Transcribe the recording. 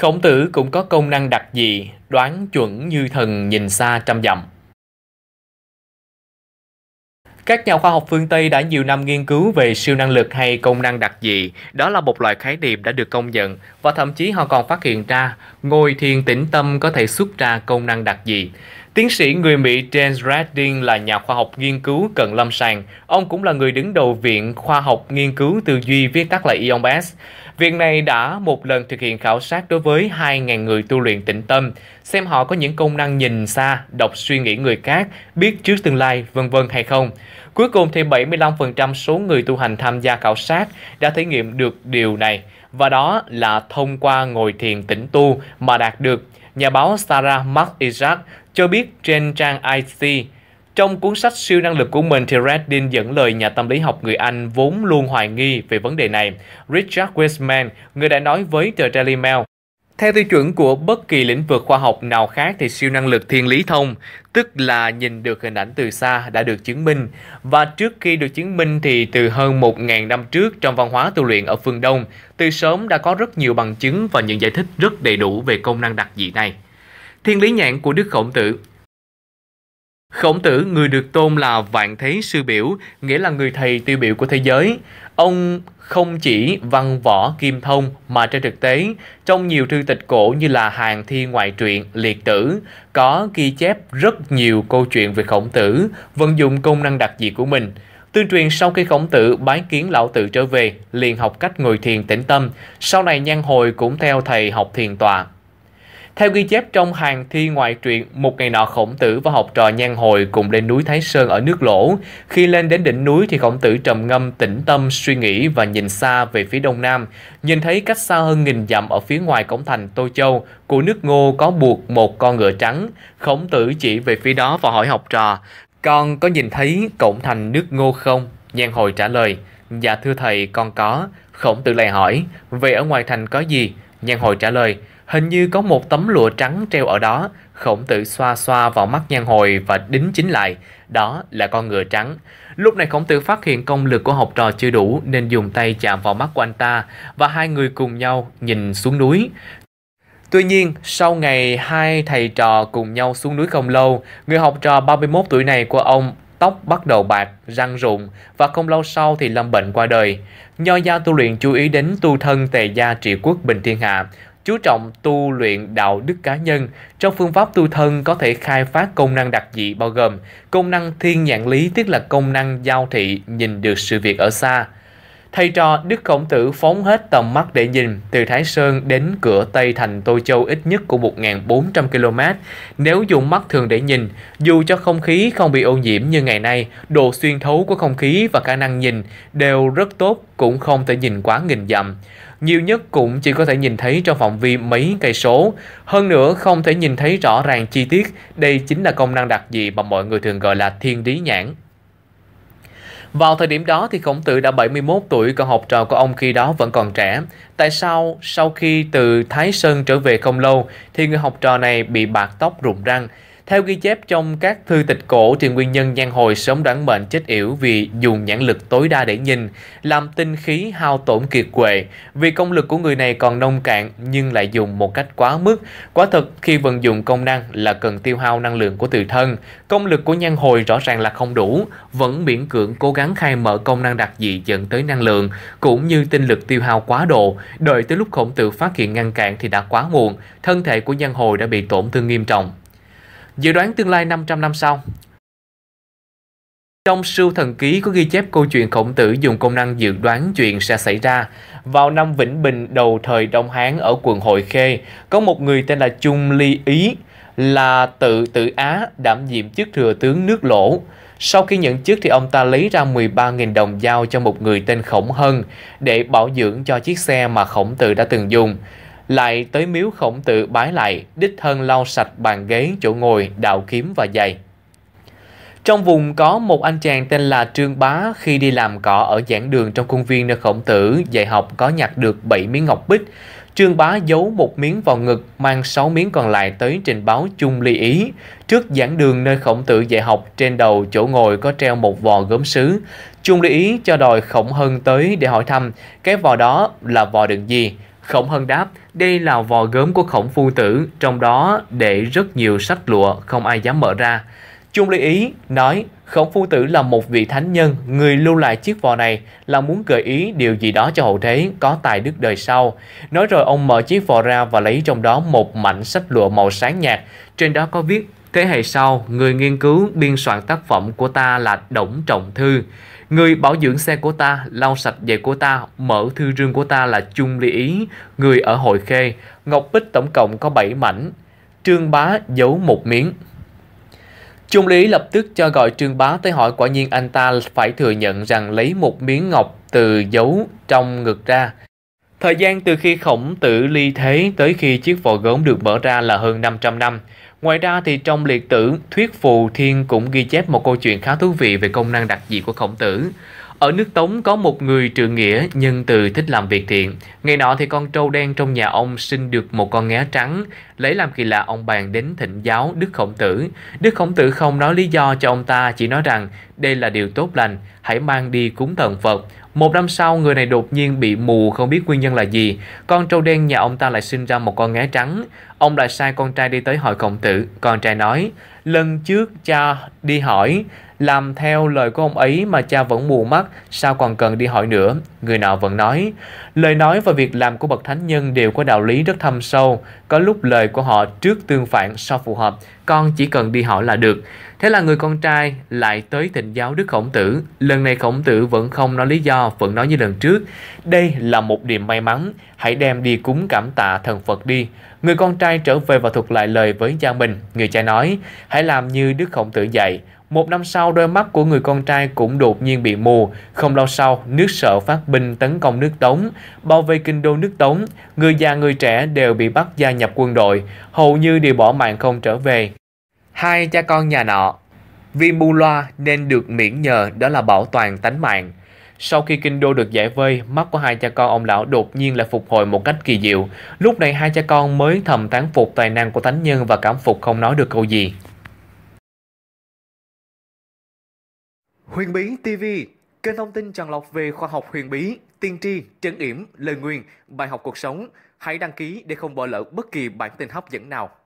Khổng tử cũng có công năng đặc dị, đoán chuẩn như thần nhìn xa trăm dặm. Các nhà khoa học phương Tây đã nhiều năm nghiên cứu về siêu năng lực hay công năng đặc dị. Đó là một loại khái niệm đã được công nhận và thậm chí họ còn phát hiện ra ngôi thiền tĩnh tâm có thể xuất ra công năng đặc dị. Tiến sĩ người Mỹ James Redding là nhà khoa học nghiên cứu cận lâm sàng. Ông cũng là người đứng đầu Viện Khoa học Nghiên cứu Tư duy viết tắt là IOMS. Việc này đã một lần thực hiện khảo sát đối với 2.000 người tu luyện tĩnh tâm, xem họ có những công năng nhìn xa, đọc suy nghĩ người khác, biết trước tương lai, vân vân hay không. Cuối cùng thì 75% số người tu hành tham gia khảo sát đã thể nghiệm được điều này và đó là thông qua ngồi thiền tĩnh tu mà đạt được. Nhà báo Sarah Mark Isaac cho biết trên trang IC trong cuốn sách siêu năng lực của mình thì Redding dẫn lời nhà tâm lý học người Anh vốn luôn hoài nghi về vấn đề này, Richard Wiseman, người đã nói với tờ Daily Mail. Theo tiêu chuẩn của bất kỳ lĩnh vực khoa học nào khác thì siêu năng lực thiên lý thông, tức là nhìn được hình ảnh từ xa đã được chứng minh. Và trước khi được chứng minh thì từ hơn 1.000 năm trước trong văn hóa tu luyện ở phương Đông, từ sớm đã có rất nhiều bằng chứng và những giải thích rất đầy đủ về công năng đặc dị này. Thiên lý nhãn của Đức Khổng Tử Khổng tử người được tôn là vạn thế sư biểu, nghĩa là người thầy tiêu biểu của thế giới. Ông không chỉ văn võ kim thông mà trên thực tế, trong nhiều thư tịch cổ như là Hàng Thi Ngoại Truyện, Liệt Tử, có ghi chép rất nhiều câu chuyện về khổng tử, vận dụng công năng đặc dị của mình. Tương truyền sau khi khổng tử bái kiến lão tử trở về, liền học cách ngồi thiền tĩnh tâm, sau này nhan hồi cũng theo thầy học thiền tọa. Theo ghi chép trong hàng thi ngoại truyện, một ngày nọ khổng tử và học trò nhan hồi cùng lên núi Thái Sơn ở nước lỗ. Khi lên đến đỉnh núi thì khổng tử trầm ngâm tĩnh tâm suy nghĩ và nhìn xa về phía đông nam. Nhìn thấy cách xa hơn nghìn dặm ở phía ngoài cổng thành Tô Châu, của nước ngô có buộc một con ngựa trắng. Khổng tử chỉ về phía đó và hỏi học trò, con có nhìn thấy cổng thành nước ngô không? Nhan hồi trả lời, dạ thưa thầy con có, Khổng tử lại hỏi, về ở ngoài thành có gì? Nhan hồi trả lời, hình như có một tấm lụa trắng treo ở đó. Khổng tử xoa xoa vào mắt nhan hồi và đính chính lại, đó là con ngựa trắng. Lúc này khổng tử phát hiện công lực của học trò chưa đủ nên dùng tay chạm vào mắt của anh ta và hai người cùng nhau nhìn xuống núi. Tuy nhiên, sau ngày hai thầy trò cùng nhau xuống núi không lâu, người học trò 31 tuổi này của ông tóc bắt đầu bạc, răng rụng và không lâu sau thì lâm bệnh qua đời. Nho gia tu luyện chú ý đến tu thân tề gia trị quốc bình thiên hạ, chú trọng tu luyện đạo đức cá nhân. Trong phương pháp tu thân có thể khai phát công năng đặc dị bao gồm công năng thiên nhãn lý tức là công năng giao thị nhìn được sự việc ở xa, Thầy trò Đức Khổng Tử phóng hết tầm mắt để nhìn từ Thái Sơn đến cửa Tây thành Tô Châu ít nhất của 1.400 km. Nếu dùng mắt thường để nhìn, dù cho không khí không bị ô nhiễm như ngày nay, độ xuyên thấu của không khí và khả năng nhìn đều rất tốt, cũng không thể nhìn quá nghìn dặm. Nhiều nhất cũng chỉ có thể nhìn thấy trong phạm vi mấy cây số. Hơn nữa không thể nhìn thấy rõ ràng chi tiết, đây chính là công năng đặc dị mà mọi người thường gọi là thiên lý nhãn. Vào thời điểm đó thì Khổng Tử đã 71 tuổi, còn học trò của ông khi đó vẫn còn trẻ. Tại sao sau khi từ Thái Sơn trở về không lâu thì người học trò này bị bạc tóc rụng răng? Theo ghi chép trong các thư tịch cổ thì nguyên nhân nhan hồi sống đoán mệnh chết yểu vì dùng nhãn lực tối đa để nhìn, làm tinh khí hao tổn kiệt quệ. Vì công lực của người này còn nông cạn nhưng lại dùng một cách quá mức. Quả thật khi vận dụng công năng là cần tiêu hao năng lượng của tự thân. Công lực của nhan hồi rõ ràng là không đủ, vẫn miễn cưỡng cố gắng khai mở công năng đặc dị dẫn tới năng lượng, cũng như tinh lực tiêu hao quá độ. Đợi tới lúc khổng tử phát hiện ngăn cản thì đã quá muộn, thân thể của nhân hồi đã bị tổn thương nghiêm trọng. Dự đoán tương lai 500 năm sau, trong siêu thần ký có ghi chép câu chuyện khổng tử dùng công năng dự đoán chuyện sẽ xảy ra. Vào năm Vĩnh Bình đầu thời Đông Hán ở quận Hội Khê, có một người tên là Trung Ly Ý, là tự tử Á đảm nhiệm chức thừa tướng nước lỗ. Sau khi nhận chức thì ông ta lấy ra 13.000 đồng giao cho một người tên Khổng Hân để bảo dưỡng cho chiếc xe mà Khổng Tử đã từng dùng lại tới miếu khổng tử bái lại, đích thân lau sạch bàn ghế, chỗ ngồi, đạo kiếm và giày. Trong vùng có một anh chàng tên là Trương Bá khi đi làm cỏ ở giảng đường trong khuôn viên nơi khổng tử dạy học có nhặt được 7 miếng ngọc bích. Trương Bá giấu một miếng vào ngực, mang 6 miếng còn lại tới trình báo chung ly ý. Trước giảng đường nơi khổng tử dạy học, trên đầu chỗ ngồi có treo một vò gốm sứ. Chung ly ý cho đòi khổng hơn tới để hỏi thăm cái vò đó là vò đựng gì. Khổng Hân đáp, đây là vò gớm của khổng phu tử, trong đó để rất nhiều sách lụa không ai dám mở ra. Chung Lý Ý nói, khổng phu tử là một vị thánh nhân, người lưu lại chiếc vò này là muốn gợi ý điều gì đó cho hậu thế có tài đức đời sau. Nói rồi ông mở chiếc vò ra và lấy trong đó một mảnh sách lụa màu sáng nhạt, trên đó có viết Thế hệ sau, người nghiên cứu biên soạn tác phẩm của ta là Đổng Trọng Thư. Người bảo dưỡng xe của ta, lau sạch giày của ta, mở thư rương của ta là Chung Lý Ý, người ở Hội Khê. Ngọc Bích tổng cộng có 7 mảnh. Trương Bá giấu một miếng. Trung Lý lập tức cho gọi Trương Bá tới hỏi quả nhiên anh ta phải thừa nhận rằng lấy một miếng ngọc từ giấu trong ngực ra. Thời gian từ khi khổng tử ly thế tới khi chiếc vò gốm được mở ra là hơn 500 năm. Ngoài ra thì trong liệt tử, thuyết phù thiên cũng ghi chép một câu chuyện khá thú vị về công năng đặc dị của khổng tử. Ở nước Tống có một người trượng nghĩa nhân từ thích làm việc thiện. Ngày nọ thì con trâu đen trong nhà ông sinh được một con ngá trắng. Lấy làm kỳ lạ ông bàn đến thịnh giáo Đức Khổng Tử. Đức Khổng Tử không nói lý do cho ông ta, chỉ nói rằng đây là điều tốt lành, hãy mang đi cúng thần Phật. Một năm sau, người này đột nhiên bị mù không biết nguyên nhân là gì. Con trâu đen nhà ông ta lại sinh ra một con ngá trắng. Ông lại sai con trai đi tới hỏi khổng tử. Con trai nói, lần trước cha đi hỏi, làm theo lời của ông ấy mà cha vẫn mù mắt, sao còn cần đi hỏi nữa? Người nọ vẫn nói, lời nói và việc làm của bậc thánh nhân đều có đạo lý rất thâm sâu, có lúc lời của họ trước tương phản sau phù hợp, con chỉ cần đi hỏi là được. Thế là người con trai lại tới thịnh giáo Đức Khổng Tử. Lần này Khổng Tử vẫn không nói lý do, vẫn nói như lần trước. Đây là một điểm may mắn hãy đem đi cúng cảm tạ thần Phật đi. Người con trai trở về và thuật lại lời với cha mình. Người cha nói, hãy làm như Đức Khổng Tử dạy. Một năm sau, đôi mắt của người con trai cũng đột nhiên bị mù. Không lâu sau, nước sợ phát binh tấn công nước Tống, bao vây kinh đô nước Tống. Người già người trẻ đều bị bắt gia nhập quân đội, hầu như đều bỏ mạng không trở về. Hai cha con nhà nọ, vì mù loa nên được miễn nhờ đó là bảo toàn tánh mạng. Sau khi kinh đô được giải vây, mắt của hai cha con ông lão đột nhiên lại phục hồi một cách kỳ diệu. Lúc này hai cha con mới thầm tán phục tài năng của thánh nhân và cảm phục không nói được câu gì. Huyền Bí TV, kênh thông tin tràn lọc về khoa học huyền bí, tiên tri, trấn yểm, lời nguyên bài học cuộc sống. Hãy đăng ký để không bỏ lỡ bất kỳ bản tin hấp dẫn nào.